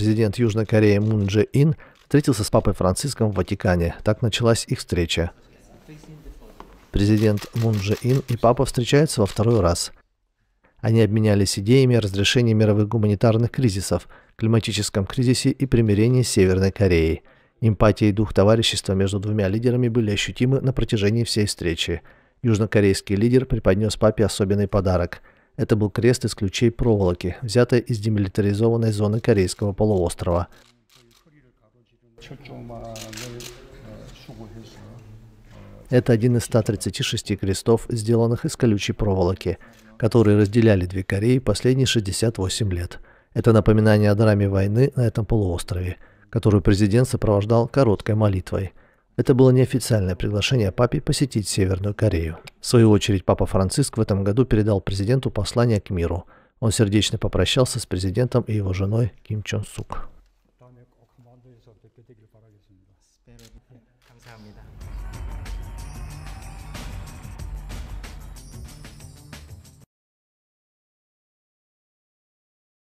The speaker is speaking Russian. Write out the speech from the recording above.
президент Южной Кореи Мун Дже Ин встретился с папой Франциском в Ватикане. Так началась их встреча. Президент Мун Дже Ин и папа встречаются во второй раз. Они обменялись идеями о разрешении мировых гуманитарных кризисов, климатическом кризисе и примирении с Северной Кореей. Эмпатия и дух товарищества между двумя лидерами были ощутимы на протяжении всей встречи. Южнокорейский лидер преподнес папе особенный подарок – это был крест из ключей проволоки, взятая из демилитаризованной зоны Корейского полуострова. Это один из 136 крестов, сделанных из колючей проволоки, которые разделяли две Кореи последние 68 лет. Это напоминание о драме войны на этом полуострове, которую президент сопровождал короткой молитвой – это было неофициальное приглашение папе посетить Северную Корею. В свою очередь, папа Франциск в этом году передал президенту послание к миру. Он сердечно попрощался с президентом и его женой Ким Чон Сук.